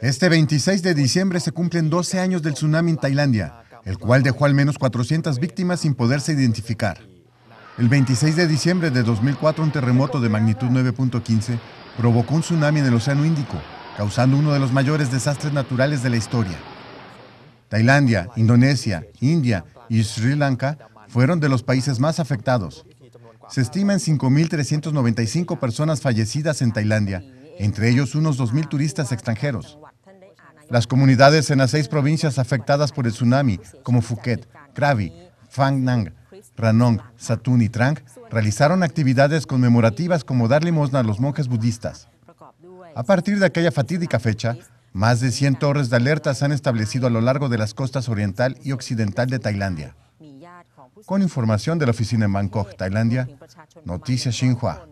Este 26 de diciembre se cumplen 12 años del tsunami en Tailandia, el cual dejó al menos 400 víctimas sin poderse identificar. El 26 de diciembre de 2004 un terremoto de magnitud 9.15 provocó un tsunami en el Océano Índico, causando uno de los mayores desastres naturales de la historia. Tailandia, Indonesia, India y Sri Lanka fueron de los países más afectados. Se estiman 5.395 personas fallecidas en Tailandia entre ellos unos 2.000 turistas extranjeros. Las comunidades en las seis provincias afectadas por el tsunami, como Phuket, Krabi, Phang Nang, Ranong, Satun y Trang, realizaron actividades conmemorativas como dar limosna a los monjes budistas. A partir de aquella fatídica fecha, más de 100 torres de alerta se han establecido a lo largo de las costas oriental y occidental de Tailandia. Con información de la oficina en Bangkok, Tailandia, Noticias Xinhua.